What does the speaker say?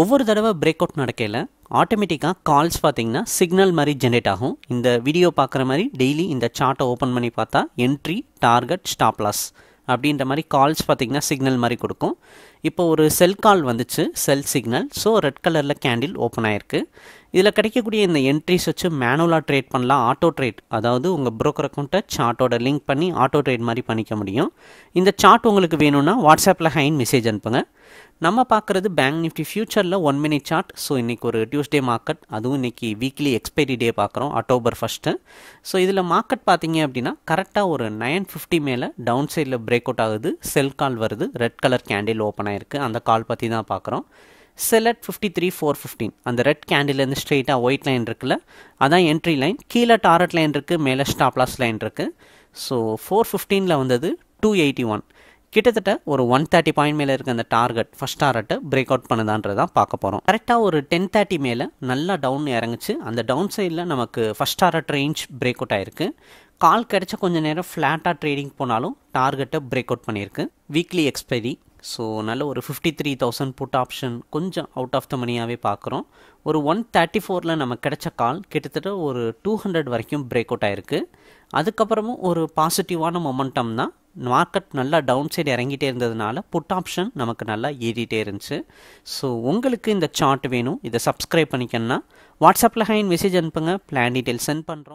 ஒவ்வொரு தடவை break out நடக்கையில் ஆட்டோமேட்டிக்காக கால்ஸ் பார்த்தீங்கன்னா சிக்னல் மாதிரி ஜென்ரேட் ஆகும் இந்த வீடியோ பார்க்குற மாதிரி டெய்லி இந்த சார்ட்டை ஓப்பன் பண்ணி பார்த்தா என்ட்ரி டார்கெட் ஸ்டாப் லாஸ் அப்படின்ற மாதிரி கால்ஸ் பார்த்தீங்கன்னா சிக்னல் மாதிரி கொடுக்கும் இப்போ ஒரு செல் கால் வந்துச்சு செல் சிக்னல் ஸோ ரெட் கலரில் கேண்டில் ஓப்பன் ஆயிருக்கு இதில் கிடைக்கக்கூடிய இந்த என்ட்ரிஸ் வச்சு மேனுவலாக ட்ரேட் பண்ணலாம் ஆட்டோ ட்ரேட் அதாவது உங்கள் ப்ரோக்கர் அக்கௌண்ட்டை சார்ட்டோட லிங்க் பண்ணி ஆட்டோ ட்ரேட் மாதிரி பண்ணிக்க முடியும் இந்த சார்ட் உங்களுக்கு வேணும்னா வாட்ஸ்அப்பில் ஹைன் மெசேஜ் அனுப்புங்க நம்ம பார்க்குறது பேங்க் நிஃப்டி ஃபியூச்சரில் ஒன் மினிட் சார்ட் ஸோ இன்றைக்கி ஒரு டியூஸ்டே மார்க்கெட் அதுவும் இன்றைக்கி வீக்லி எக்ஸ்பைரி டே பார்க்குறோம் அக்டோபர் ஃபஸ்ட்டு ஸோ இதில் மார்க்கெட் பார்த்தீங்க அப்படின்னா கரெக்டாக ஒரு நைன் ஃபிஃப்டி மேலே டவுன் சைடில் பிரேக் அவுட் ஆகுது செல் கால் வருது ரெட் கலர் கேண்டில் ஓப்பன் ஆகிருக்கு அந்த கால் பற்றி தான் பார்க்குறோம் sell at fifty three four fifteen அந்த ரெட் கேண்டிலேருந்து ஸ்ட்ரெயிட்டாக ஒயிட் லைன் இருக்குல்ல அதான் என்ட்ரி லைன் கீழே டாரட் லைன் இருக்குது மேலே ஸ்டாப்லாஸ் லைன் இருக்குது ஸோ ஃபோர் ஃபிஃப்டீனில் வந்தது டூ எயிட்டி ஒன் கிட்டத்தட்ட ஒரு ஒன் தேர்ட்டி பாயிண்ட் மேலே இருக்க அந்த டார்கெட் ஃபஸ்ட் டார்கெட்டை பிரேக் அவுட் பண்ணுதான்றதான் பார்க்க போகிறோம் கரெக்டாக ஒரு டென் தேர்ட்டி மேலே நல்லா டவுன் இறங்குச்சு அந்த டவுன் சைடில் நமக்கு first target range break out ஆயிருக்கு கால் கிடச்ச கொஞ்சம் நேரம் ஃப்ளாட்டாக ட்ரேடிங் போனாலும் டார்கெட்டை பிரேக் அவுட் பண்ணியிருக்கு வீக்லி எக்ஸ்பைரி ஸோ நல்ல ஒரு fifty three thousand put option கொஞ்சம் அவுட் ஆஃப் த மணியாகவே பார்க்குறோம் ஒரு ஒன் தேர்ட்டி ஃபோரில் நம்ம கிடைச்ச கால் கிட்டத்தட்ட ஒரு டூ ஹண்ட்ரட் வரைக்கும் பிரேக் அவுட் ஆகிருக்கு அதுக்கப்புறமும் ஒரு பாசிட்டிவான மொமெண்டம் தான் மார்க்கெட் நல்லா டவுன் சைடு இறங்கிட்டே இருந்ததுனால புட் ஆப்ஷன் நமக்கு நல்லா ஏறிட்டே இருந்துச்சு ஸோ உங்களுக்கு இந்த சார்ட் வேணும் இதை சப்ஸ்கிரைப் பண்ணிக்கணும்னா வாட்ஸ்அப்பில் ஹைன் மெசேஜ் அனுப்புங்க பிளான் டீட்டெயில் சென்ட் பண்ணுறோம்